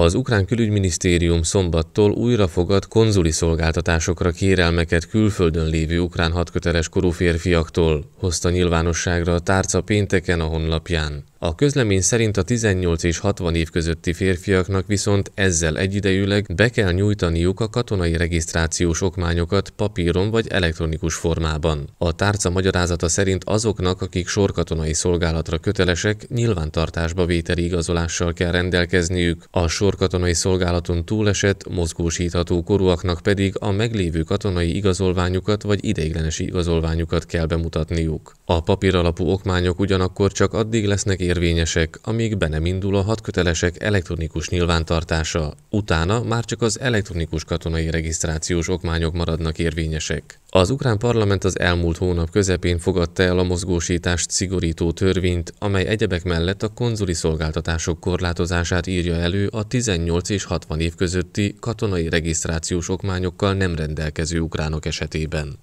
Az ukrán külügyminisztérium szombattól újra fogad konzuli szolgáltatásokra kérelmeket külföldön lévő ukrán hatköteles korú férfiaktól, hozta nyilvánosságra a tárca pénteken a honlapján. A közlemény szerint a 18 és 60 év közötti férfiaknak viszont ezzel egyidejűleg be kell nyújtaniuk a katonai regisztrációs okmányokat papíron vagy elektronikus formában. A tárca magyarázata szerint azoknak, akik sorkatonai szolgálatra kötelesek, nyilvántartásba vételi igazolással kell rendelkezniük, a sorkatonai szolgálaton túlesett, mozgósítható korúaknak pedig a meglévő katonai igazolványukat vagy ideiglenes igazolványukat kell bemutatniuk. A papíralapú okmányok ugyanakkor csak addig lesznek érvényesek, amíg be nem indul a hatkötelesek elektronikus nyilvántartása, utána már csak az elektronikus katonai regisztrációs okmányok maradnak érvényesek. Az ukrán parlament az elmúlt hónap közepén fogadta el a mozgósítást szigorító törvényt, amely egyebek mellett a konzuli szolgáltatások korlátozását írja elő a 18 és 60 év közötti katonai regisztrációs okmányokkal nem rendelkező ukránok esetében.